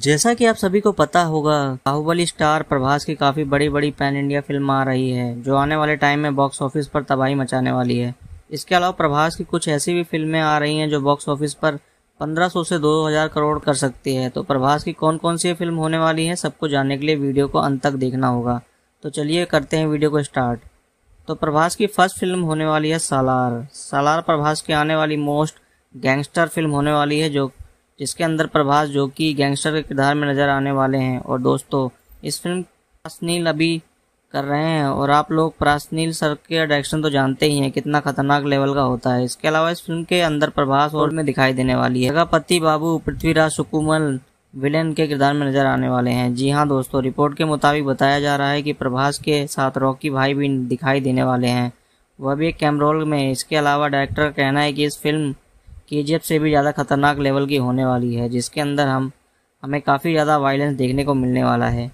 जैसा कि आप सभी को पता होगा बाहुबली स्टार प्रभास की काफ़ी बड़ी बड़ी पैन इंडिया फिल्म आ रही है जो आने वाले टाइम में बॉक्स ऑफिस पर तबाही मचाने वाली है इसके अलावा प्रभास की कुछ ऐसी भी फिल्में आ रही हैं जो बॉक्स ऑफिस पर 1500 से 2000 करोड़ कर सकती है तो प्रभास की कौन कौन सी फिल्म होने वाली है सबको जानने के लिए वीडियो को अंत तक देखना होगा तो चलिए करते हैं वीडियो को स्टार्ट तो प्रभास की फर्स्ट फिल्म होने वाली है सालार सालार प्रभास की आने वाली मोस्ट गैंगस्टर फिल्म होने वाली है जो जिसके अंदर प्रभास जो कि गैंगस्टर के किरदार में नज़र आने वाले हैं और दोस्तों इस फिल्म प्रासनील अभी कर रहे हैं और आप लोग प्रासनील सर के डायरेक्शन तो जानते ही हैं कितना खतरनाक लेवल का होता है इसके अलावा इस फिल्म के अंदर प्रभास और में दिखाई देने वाली है जगहपति बाबू पृथ्वीराज सुकुमल विलेन के किरदार में नजर आने वाले हैं जी हाँ दोस्तों रिपोर्ट के मुताबिक बताया जा रहा है कि प्रभास के साथ रॉकी भाई भी दिखाई देने वाले हैं वह भी एक कैमरोल में इसके अलावा डायरेक्टर का कहना है कि इस फिल्म के से भी ज़्यादा खतरनाक लेवल की होने वाली है जिसके अंदर हम हमें काफ़ी ज़्यादा वायलेंस देखने को मिलने वाला है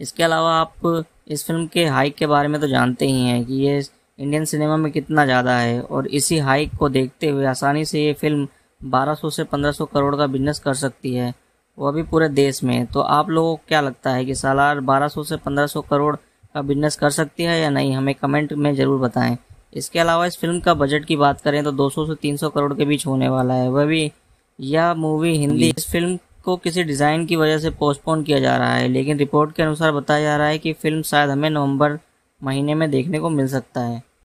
इसके अलावा आप इस फिल्म के हाइक के बारे में तो जानते ही हैं कि ये इंडियन सिनेमा में कितना ज़्यादा है और इसी हाइक को देखते हुए आसानी से ये फिल्म 1200 से 1500 करोड़ का बिजनेस कर सकती है वह भी पूरे देश में तो आप लोगों को क्या लगता है कि सालार 1200 से 1500 करोड़ का बिजनेस कर सकती है या नहीं हमें कमेंट में ज़रूर बताएं इसके अलावा इस फिल्म का बजट की बात करें तो 200 से 300 करोड़ के बीच होने वाला है वह भी यह मूवी हिंदी इस फिल्म को किसी डिज़ाइन की वजह से पोस्टपोन किया जा रहा है लेकिन रिपोर्ट के अनुसार बताया जा रहा है कि फिल्म शायद हमें नवंबर महीने में देखने को मिल सकता है